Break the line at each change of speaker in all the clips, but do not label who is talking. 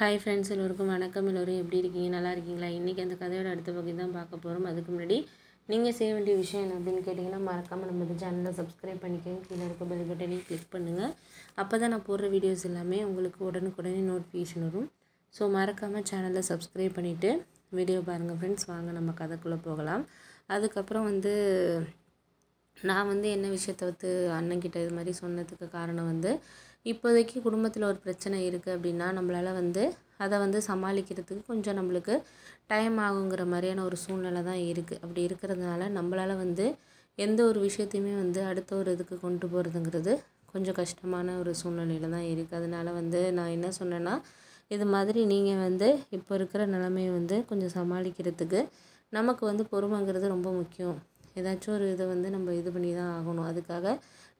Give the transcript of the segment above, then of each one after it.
hi friends எல்லோருக்கும் வணக்கம் எல்லோரும் எப்படி இருக்கீங்க நல்லா இருக்கீங்களா இன்றைக்கி அந்த கதையோட அடுத்த பகுதி தான் பார்க்க போகிறோம் அதுக்கு முன்னாடி நீங்கள் செய்ய வேண்டிய விஷயம் என்ன அப்படின்னு கேட்டிங்கன்னா மறக்காமல் நம்ம இந்த சேனலை சப்ஸ்கிரைப் பண்ணிக்கோங்க கீழே இருக்க பெல் பட்டனையும் கிளிக் பண்ணுங்கள் அப்போ தான் நான் போடுற வீடியோஸ் எல்லாமே உங்களுக்கு உடனுக்குடனே நோட்டிஃபிகேஷன் வரும் ஸோ மறக்காமல் சேனலை சப்ஸ்கிரைப் பண்ணிவிட்டு வீடியோ பாருங்கள் ஃப்ரெண்ட்ஸ் வாங்க நம்ம கதைக்குள்ளே போகலாம் அதுக்கப்புறம் வந்து நான் வந்து என்ன விஷயத்தை வந்து கிட்ட இது மாதிரி சொன்னதுக்கு காரணம் வந்து இப்போதைக்கு குடும்பத்தில் ஒரு பிரச்சனை இருக்குது அப்படின்னா நம்மளால் வந்து அதை வந்து சமாளிக்கிறதுக்கு கொஞ்சம் நம்மளுக்கு டைம் ஆகுங்கிற மாதிரியான ஒரு சூழ்நிலை தான் இருக்குது அப்படி இருக்கிறதுனால நம்மளால் வந்து எந்த ஒரு விஷயத்தையுமே வந்து அடுத்த ஒரு இதுக்கு கொண்டு போகிறதுங்கிறது கொஞ்சம் கஷ்டமான ஒரு சூழ்நிலையில் தான் இருக்குது அதனால் வந்து நான் என்ன சொன்னேன்னா இது மாதிரி நீங்கள் வந்து இப்போ இருக்கிற நிலமையை வந்து கொஞ்சம் சமாளிக்கிறதுக்கு நமக்கு வந்து பொறுமைங்கிறது ரொம்ப முக்கியம் ஏதாச்சும் ஒரு இதை வந்து நம்ம இது பண்ணி தான் ஆகணும் அதுக்காக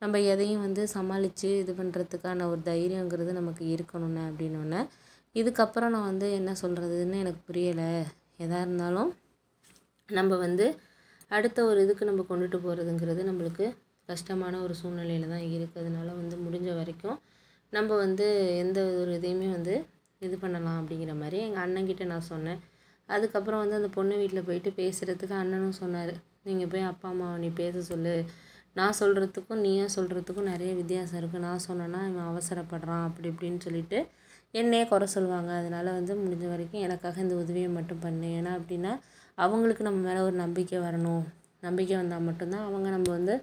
நம்ம எதையும் வந்து சமாளித்து இது பண்ணுறதுக்கான ஒரு தைரியங்கிறது நமக்கு இருக்கணும்ண்ணே அப்படின்னோடனே இதுக்கப்புறம் நான் வந்து என்ன சொல்கிறதுன்னு எனக்கு புரியலை எதாக இருந்தாலும் நம்ம வந்து அடுத்த ஒரு இதுக்கு நம்ம கொண்டுட்டு போகிறதுங்கிறது நம்மளுக்கு கஷ்டமான ஒரு சூழ்நிலையில் தான் இருக்கிறதுனால வந்து முடிஞ்ச வரைக்கும் நம்ம வந்து எந்த ஒரு இதையுமே வந்து இது பண்ணலாம் அப்படிங்கிற மாதிரி எங்கள் அண்ணன்கிட்ட நான் சொன்னேன் அதுக்கப்புறம் வந்து அந்த பொண்ணு வீட்டில் போயிட்டு பேசுகிறதுக்கு அண்ணனும் சொன்னார் நீங்கள் போய் அப்பா அம்மாவை நீ பேச சொல்லு நான் சொல்கிறதுக்கும் நீயும் சொல்கிறதுக்கும் நிறைய வித்தியாசம் இருக்குது நான் சொன்னேன்னா இவன் அவசரப்படுறான் அப்படி இப்படின்னு சொல்லிட்டு என்னையே குறை சொல்லுவாங்க அதனால் வந்து முடிஞ்ச வரைக்கும் எனக்காக இந்த உதவியை மட்டும் பண்ணு ஏன்னா அப்படின்னா அவங்களுக்கு நம்ம மேலே ஒரு நம்பிக்கை வரணும் நம்பிக்கை வந்தால் மட்டும்தான் அவங்க நம்ம வந்து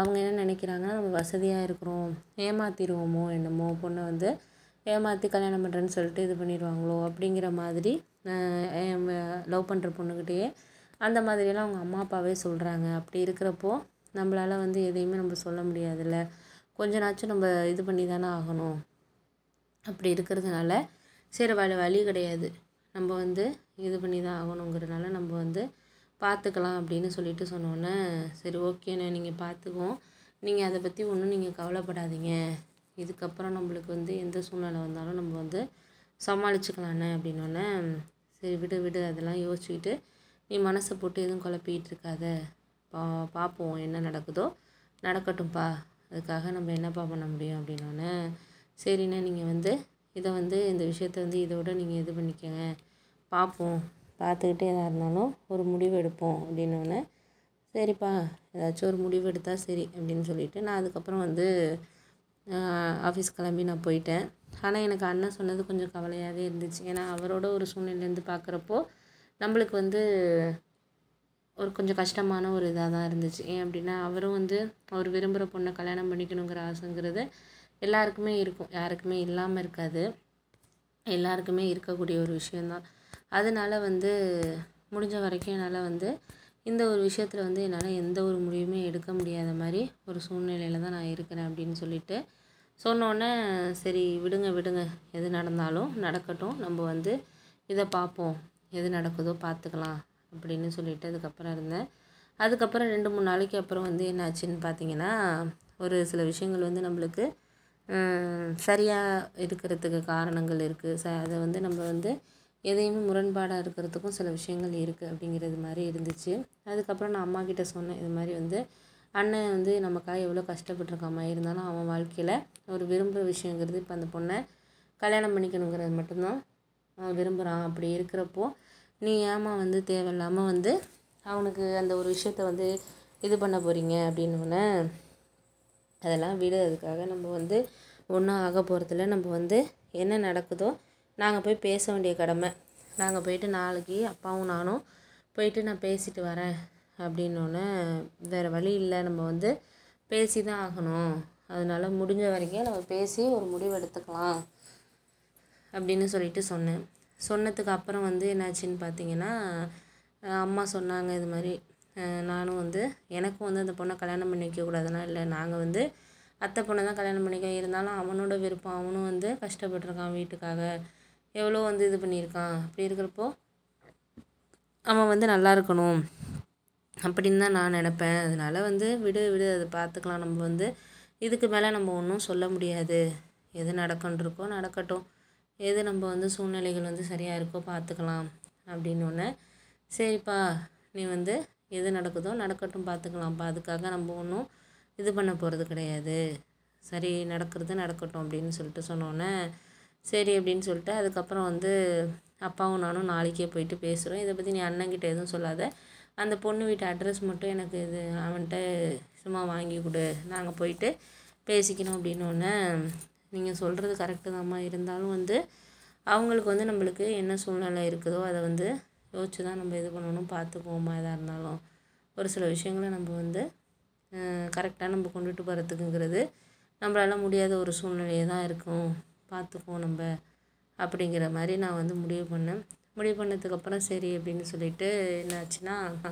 அவங்க என்ன நினைக்கிறாங்கன்னா நம்ம வசதியாக இருக்கிறோம் ஏமாற்றிடுவோமோ என்னமோ பொண்ணை வந்து ஏமாற்றி கல்யாணம் பண்ணுறேன்னு சொல்லிட்டு இது பண்ணிடுவாங்களோ அப்படிங்கிற மாதிரி லவ் பண்ணுற பொண்ணுக்கிட்டேயே அந்த மாதிரியெல்லாம் அவங்க அம்மா அப்பாவே சொல்கிறாங்க அப்படி இருக்கிறப்போ நம்மளால் வந்து எதையுமே நம்ம சொல்ல முடியாதுல்ல கொஞ்சனாச்சும் நம்ம இது பண்ணி தானே ஆகணும் அப்படி இருக்கிறதுனால சரி வழி வழி கிடையாது நம்ம வந்து இது பண்ணி தான் ஆகணுங்கிறதுனால நம்ம வந்து பார்த்துக்கலாம் அப்படின்னு சொல்லிட்டு சொன்னோன்னே சரி ஓகேண்ணே நீங்கள் பார்த்துக்குவோம் நீங்கள் அதை பற்றி ஒன்றும் நீங்கள் கவலைப்படாதீங்க இதுக்கப்புறம் நம்மளுக்கு வந்து எந்த சூழ்நிலை வந்தாலும் நம்ம வந்து சமாளிச்சுக்கலாண்ணே அப்படின்னோடனே சரி விடு விடு அதெல்லாம் யோசிச்சுக்கிட்டு நீ மனசை போட்டு எதுவும் குழப்பிக்கிட்டு இருக்காத பா பார்ப்போம் என்ன நடக்குதோ நடக்கட்டும்ப்பா அதுக்காக நம்ம என்னப்பா பண்ண முடியும் அப்படின்னோடனே சரிண்ணா நீங்கள் வந்து இதை வந்து இந்த விஷயத்த வந்து இதோட நீங்கள் இது பண்ணிக்கோங்க பார்ப்போம் பார்த்துக்கிட்டே எதாக இருந்தாலும் ஒரு முடிவு எடுப்போம் அப்படின்னோடனே சரிப்பா ஏதாச்சும் ஒரு முடிவு எடுத்தால் சரி அப்படின்னு சொல்லிவிட்டு நான் அதுக்கப்புறம் வந்து ஆஃபீஸ் கிளம்பி நான் போயிட்டேன் ஆனால் எனக்கு அண்ணன் சொன்னது கொஞ்சம் கவலையாகவே இருந்துச்சு ஏன்னா அவரோட ஒரு சூழ்நிலையிலேருந்து பார்க்குறப்போ நம்மளுக்கு வந்து ஒரு கொஞ்சம் கஷ்டமான ஒரு இதாக தான் இருந்துச்சு ஏன் அப்படின்னா அவரும் வந்து அவர் விரும்புகிற பொண்ணை கல்யாணம் பண்ணிக்கணுங்கிற ஆசைங்கிறது எல்லாருக்குமே இருக்கும் யாருக்குமே இல்லாமல் இருக்காது எல்லாருக்குமே இருக்கக்கூடிய ஒரு விஷயந்தான் அதனால் வந்து முடிஞ்ச வரைக்கும் என்னால் வந்து இந்த ஒரு விஷயத்தில் வந்து என்னால் எந்த ஒரு முடிவுமே எடுக்க முடியாத மாதிரி ஒரு சூழ்நிலையில் தான் நான் இருக்கிறேன் அப்படின்னு சொல்லிட்டு சொன்னோன்னே சரி விடுங்க விடுங்க எது நடந்தாலும் நடக்கட்டும் நம்ம வந்து இதை பார்ப்போம் எது நடக்குதோ பார்த்துக்கலாம் அப்படின்னு சொல்லிட்டு அதுக்கப்புறம் இருந்தேன் அதுக்கப்புறம் ரெண்டு மூணு நாளைக்கு அப்புறம் வந்து என்ன ஆச்சுன்னு பார்த்தீங்கன்னா ஒரு சில விஷயங்கள் வந்து நம்மளுக்கு சரியாக இருக்கிறதுக்கு காரணங்கள் இருக்குது ச அதை வந்து நம்ம வந்து எதையுமே முரண்பாடாக இருக்கிறதுக்கும் சில விஷயங்கள் இருக்குது அப்படிங்கிறது மாதிரி இருந்துச்சு அதுக்கப்புறம் நான் அம்மா கிட்ட சொன்னேன் இது மாதிரி வந்து அண்ணன் வந்து நமக்காக எவ்வளோ கஷ்டப்பட்டுருக்காமா இருந்தாலும் அவன் வாழ்க்கையில் ஒரு விரும்புகிற விஷயங்கிறது இப்போ அந்த பொண்ணை கல்யாணம் பண்ணிக்கணுங்கிறது மட்டும்தான் விரும்புகிறான் அப்படி இருக்கிறப்போ நீ ஏமா வந்து தேவையில்லாமல் வந்து அவனுக்கு அந்த ஒரு விஷயத்த வந்து இது பண்ண போகிறீங்க அப்படின்னோடனே அதெல்லாம் விடு அதுக்காக நம்ம வந்து ஒன்றும் ஆக போகிறதில்ல நம்ம வந்து என்ன நடக்குதோ நாங்கள் போய் பேச வேண்டிய கடமை நாங்கள் போயிட்டு நாளைக்கு அப்பாவும் நானும் போயிட்டு நான் பேசிட்டு வரேன் அப்படின்னோடனே வேறு வழி இல்லை நம்ம வந்து பேசி தான் ஆகணும் அதனால் முடிஞ்ச வரைக்கும் நம்ம பேசி ஒரு முடிவு எடுத்துக்கலாம் அப்படின்னு சொல்லிட்டு சொன்னேன் சொன்னதுக்கு அப்புறம் வந்து என்னாச்சுன்னு பார்த்தீங்கன்னா அம்மா சொன்னாங்க இது மாதிரி நானும் வந்து எனக்கும் வந்து அந்த பொண்ணை கல்யாணம் பண்ணி வைக்கக்கூடாதுலாம் இல்லை நாங்கள் வந்து அத்தை பொண்ணை தான் கல்யாணம் பண்ணிக்க இருந்தாலும் அவனோட விருப்பம் அவனும் வந்து கஷ்டப்பட்டிருக்கான் வீட்டுக்காக எவ்வளோ வந்து இது பண்ணியிருக்கான் அப்படி இருக்கிறப்போ அவன் வந்து நல்லா இருக்கணும் அப்படின்னு தான் நான் நினப்பேன் அதனால் வந்து விடு விடு அதை பார்த்துக்கலாம் நம்ம வந்து இதுக்கு மேலே நம்ம ஒன்றும் சொல்ல முடியாது எது நடக்கன்றிருக்கோ நடக்கட்டும் எது நம்ம வந்து சூழ்நிலைகள் வந்து சரியாக இருக்கோ பார்த்துக்கலாம் ஒன்று சரிப்பா நீ வந்து எது நடக்குதோ நடக்கட்டும் பார்த்துக்கலாம்ப்பா அதுக்காக நம்ம ஒன்றும் இது பண்ண போகிறது கிடையாது சரி நடக்கிறது நடக்கட்டும் அப்படின்னு சொல்லிட்டு சொன்னோன்னே சரி அப்படின்னு சொல்லிட்டு அதுக்கப்புறம் வந்து அப்பாவும் நானும் நாளைக்கே போயிட்டு பேசுகிறோம் இதை பற்றி நீ அண்ணங்கிட்ட எதுவும் சொல்லாத அந்த பொண்ணு வீட்டு அட்ரஸ் மட்டும் எனக்கு இது அவன்கிட்ட சும்மா வாங்கி கொடு நாங்கள் போயிட்டு பேசிக்கணும் அப்படின்னு நீங்கள் சொல்கிறது கரெக்டு தான்மா இருந்தாலும் வந்து அவங்களுக்கு வந்து நம்மளுக்கு என்ன சூழ்நிலை இருக்குதோ அதை வந்து யோசிச்சு தான் நம்ம இது பண்ணணும் பார்த்துக்குவோமா எதாக இருந்தாலும் ஒரு சில விஷயங்களை நம்ம வந்து கரெக்டாக நம்ம கொண்டுட்டு போகிறதுக்குங்கிறது நம்மளால் முடியாத ஒரு சூழ்நிலையே தான் இருக்கும் பார்த்துக்குவோம் நம்ம அப்படிங்கிற மாதிரி நான் வந்து முடிவு பண்ணேன் முடிவு பண்ணதுக்கப்புறம் சரி அப்படின்னு சொல்லிட்டு என்னாச்சுன்னா